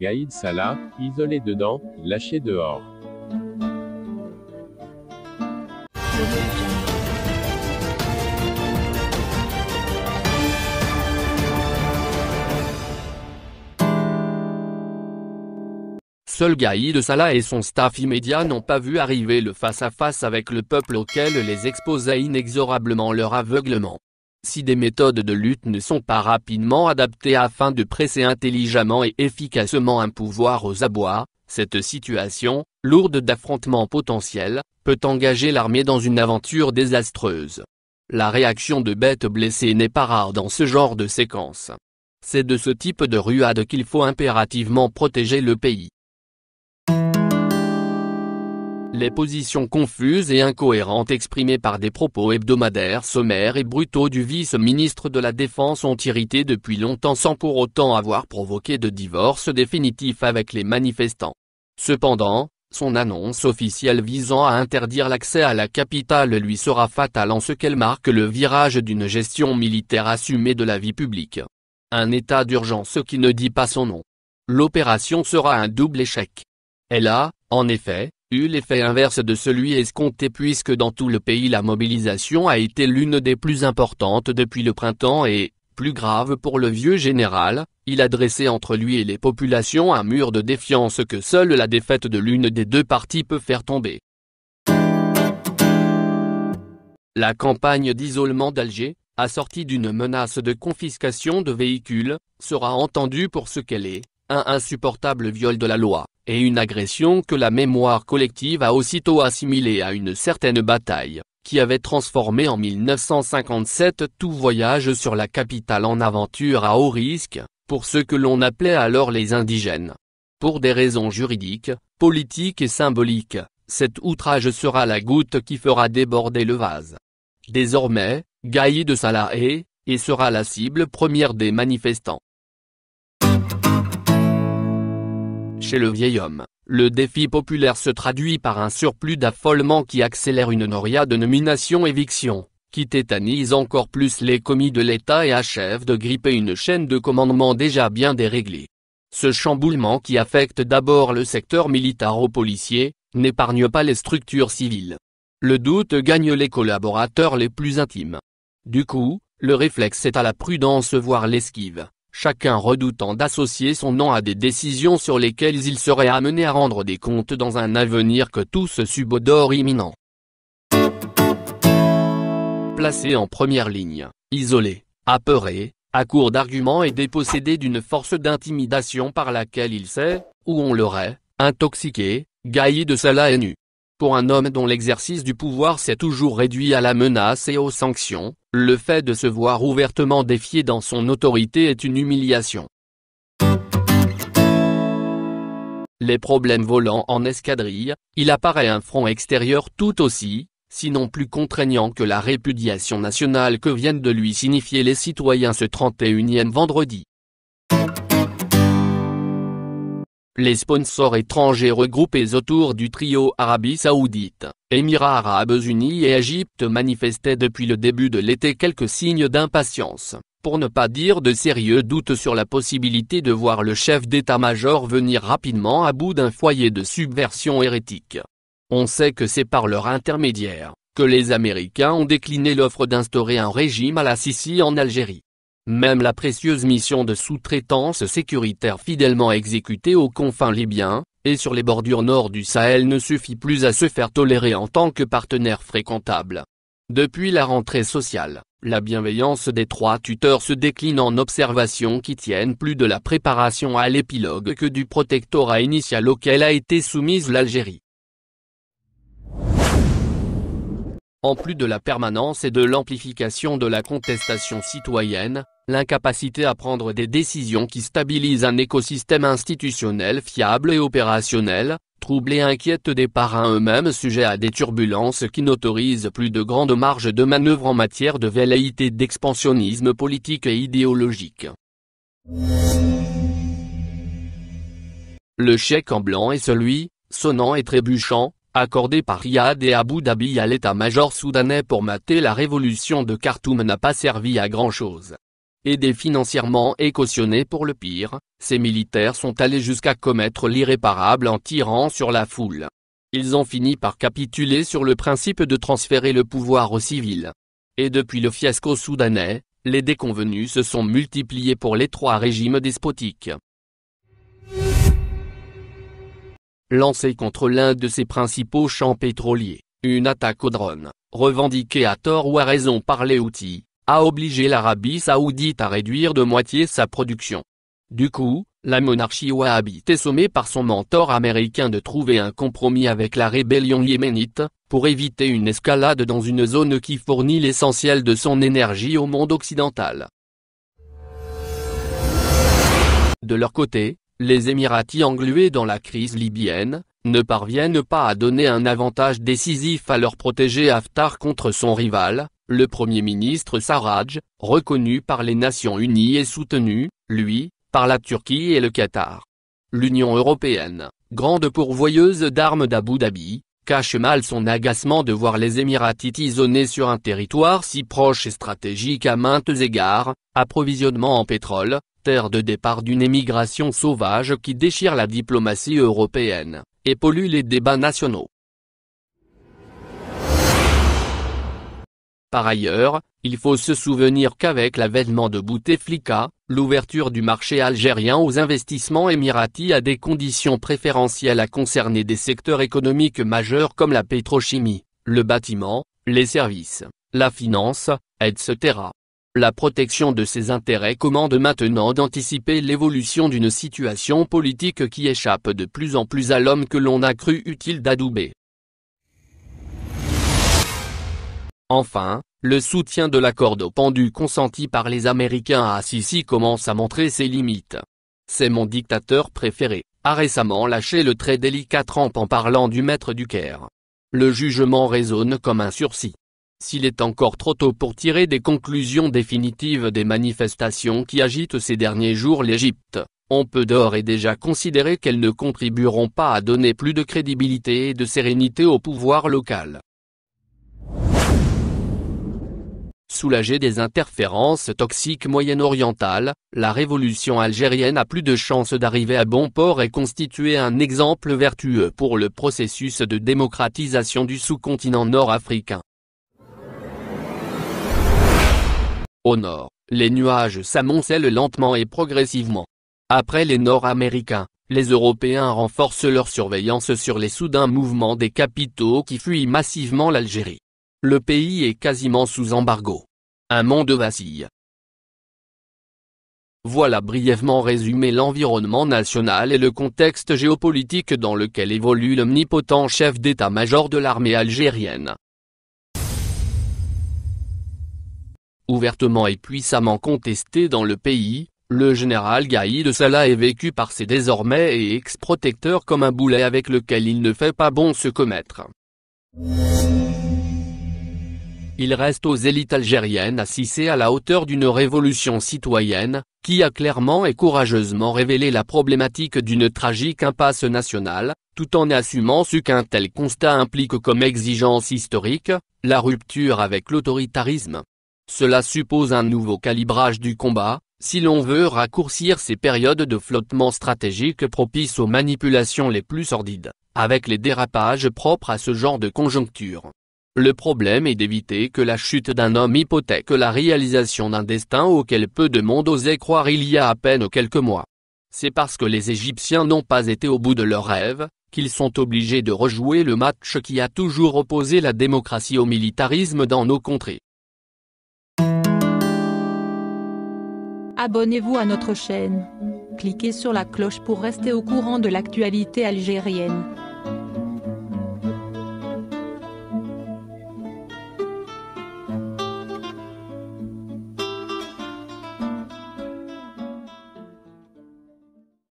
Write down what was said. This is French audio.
Gaïd Salah, isolé dedans, lâché dehors. Seul Gaïd Salah et son staff immédiat n'ont pas vu arriver le face-à-face avec le peuple auquel les exposait inexorablement leur aveuglement. Si des méthodes de lutte ne sont pas rapidement adaptées afin de presser intelligemment et efficacement un pouvoir aux abois, cette situation, lourde d'affrontements potentiels, peut engager l'armée dans une aventure désastreuse. La réaction de bêtes blessées n'est pas rare dans ce genre de séquence. C'est de ce type de ruade qu'il faut impérativement protéger le pays. Les positions confuses et incohérentes exprimées par des propos hebdomadaires sommaires et brutaux du vice-ministre de la Défense ont irrité depuis longtemps sans pour autant avoir provoqué de divorce définitif avec les manifestants. Cependant, son annonce officielle visant à interdire l'accès à la capitale lui sera fatale en ce qu'elle marque le virage d'une gestion militaire assumée de la vie publique. Un état d'urgence qui ne dit pas son nom. L'opération sera un double échec. Elle a, en effet, Eut l'effet inverse de celui escompté puisque dans tout le pays la mobilisation a été l'une des plus importantes depuis le printemps et, plus grave pour le vieux général, il a dressé entre lui et les populations un mur de défiance que seule la défaite de l'une des deux parties peut faire tomber. La campagne d'isolement d'Alger, assortie d'une menace de confiscation de véhicules, sera entendue pour ce qu'elle est, un insupportable viol de la loi et une agression que la mémoire collective a aussitôt assimilée à une certaine bataille, qui avait transformé en 1957 tout voyage sur la capitale en aventure à haut risque, pour ceux que l'on appelait alors les indigènes. Pour des raisons juridiques, politiques et symboliques, cet outrage sera la goutte qui fera déborder le vase. Désormais, gaï de Salah est, et sera la cible première des manifestants. Chez le vieil homme, le défi populaire se traduit par un surplus d'affolement qui accélère une noria de nominations éviction qui tétanise encore plus les commis de l'État et achève de gripper une chaîne de commandement déjà bien déréglée. Ce chamboulement qui affecte d'abord le secteur militaire aux policiers, n'épargne pas les structures civiles. Le doute gagne les collaborateurs les plus intimes. Du coup, le réflexe est à la prudence voire l'esquive chacun redoutant d'associer son nom à des décisions sur lesquelles il serait amené à rendre des comptes dans un avenir que tous subodorent imminent. Placé en première ligne, isolé, apeuré, à court d'arguments et dépossédé d'une force d'intimidation par laquelle il sait, ou on l'aurait, intoxiqué, gaillé de sa NU. Pour un homme dont l'exercice du pouvoir s'est toujours réduit à la menace et aux sanctions, le fait de se voir ouvertement défié dans son autorité est une humiliation. Les problèmes volants en escadrille, il apparaît un front extérieur tout aussi, sinon plus contraignant que la répudiation nationale que viennent de lui signifier les citoyens ce 31e vendredi. Les sponsors étrangers regroupés autour du trio Arabie Saoudite, Émirats Arabes Unis et Égypte manifestaient depuis le début de l'été quelques signes d'impatience, pour ne pas dire de sérieux doutes sur la possibilité de voir le chef d'état-major venir rapidement à bout d'un foyer de subversion hérétique. On sait que c'est par leur intermédiaire, que les Américains ont décliné l'offre d'instaurer un régime à la Sissi en Algérie. Même la précieuse mission de sous-traitance sécuritaire fidèlement exécutée aux confins libyens, et sur les bordures nord du Sahel ne suffit plus à se faire tolérer en tant que partenaire fréquentable. Depuis la rentrée sociale, la bienveillance des trois tuteurs se décline en observations qui tiennent plus de la préparation à l'épilogue que du protectorat initial auquel a été soumise l'Algérie. En plus de la permanence et de l'amplification de la contestation citoyenne, l'incapacité à prendre des décisions qui stabilisent un écosystème institutionnel fiable et opérationnel, trouble et inquiète des parrains eux-mêmes sujets à des turbulences qui n'autorisent plus de grandes marges de manœuvre en matière de velléité d'expansionnisme politique et idéologique. Le chèque en blanc est celui, sonnant et trébuchant, accordé par Riyad et Abu Dhabi à l'état-major soudanais pour mater la révolution de Khartoum n'a pas servi à grand-chose. Aidés financièrement et cautionnés pour le pire, ces militaires sont allés jusqu'à commettre l'irréparable en tirant sur la foule. Ils ont fini par capituler sur le principe de transférer le pouvoir aux civils. Et depuis le fiasco soudanais, les déconvenus se sont multipliés pour les trois régimes despotiques. Lancé contre l'un de ses principaux champs pétroliers, une attaque au drone, revendiquée à tort ou à raison par les outils, a obligé l'Arabie saoudite à réduire de moitié sa production. Du coup, la monarchie wahhabite est sommée par son mentor américain de trouver un compromis avec la rébellion yéménite, pour éviter une escalade dans une zone qui fournit l'essentiel de son énergie au monde occidental. De leur côté, les Émiratis englués dans la crise libyenne, ne parviennent pas à donner un avantage décisif à leur protégé Haftar contre son rival, le Premier ministre Sarraj, reconnu par les Nations Unies et soutenu, lui, par la Turquie et le Qatar. L'Union Européenne, grande pourvoyeuse d'armes d'Abu Dhabi, cache mal son agacement de voir les Émiratis isonnés sur un territoire si proche et stratégique à maintes égards, approvisionnement en pétrole, terre de départ d'une émigration sauvage qui déchire la diplomatie européenne, et pollue les débats nationaux. Par ailleurs, il faut se souvenir qu'avec l'avènement de Bouteflika, l'ouverture du marché algérien aux investissements émiratis a des conditions préférentielles à concerner des secteurs économiques majeurs comme la pétrochimie, le bâtiment, les services, la finance, etc. La protection de ces intérêts commande maintenant d'anticiper l'évolution d'une situation politique qui échappe de plus en plus à l'homme que l'on a cru utile d'adouber. Enfin, le soutien de l'accord au pendu consenti par les Américains à Assisi commence à montrer ses limites. C'est mon dictateur préféré, a récemment lâché le très délicat trempe en parlant du maître du Caire. Le jugement résonne comme un sursis. S'il est encore trop tôt pour tirer des conclusions définitives des manifestations qui agitent ces derniers jours l'Égypte, on peut d'ores et déjà considérer qu'elles ne contribueront pas à donner plus de crédibilité et de sérénité au pouvoir local. Soulagée des interférences toxiques moyen-orientales, la révolution algérienne a plus de chances d'arriver à bon port et constituer un exemple vertueux pour le processus de démocratisation du sous-continent nord-africain. Au nord, les nuages s'amoncellent lentement et progressivement. Après les Nord-Américains, les Européens renforcent leur surveillance sur les soudains mouvements des capitaux qui fuient massivement l'Algérie. Le pays est quasiment sous embargo. Un monde vacille. Voilà brièvement résumé l'environnement national et le contexte géopolitique dans lequel évolue l'omnipotent chef d'état-major de l'armée algérienne. Ouvertement et puissamment contesté dans le pays, le général Gaïd Salah est vécu par ses désormais et ex-protecteurs comme un boulet avec lequel il ne fait pas bon se commettre. Il reste aux élites algériennes à à la hauteur d'une révolution citoyenne, qui a clairement et courageusement révélé la problématique d'une tragique impasse nationale, tout en assumant ce qu'un tel constat implique comme exigence historique, la rupture avec l'autoritarisme. Cela suppose un nouveau calibrage du combat, si l'on veut raccourcir ces périodes de flottement stratégique propices aux manipulations les plus sordides, avec les dérapages propres à ce genre de conjoncture. Le problème est d'éviter que la chute d'un homme hypothèque la réalisation d'un destin auquel peu de monde osait croire il y a à peine quelques mois. C'est parce que les Égyptiens n'ont pas été au bout de leurs rêves, qu'ils sont obligés de rejouer le match qui a toujours opposé la démocratie au militarisme dans nos contrées. Abonnez-vous à notre chaîne. Cliquez sur la cloche pour rester au courant de l'actualité algérienne.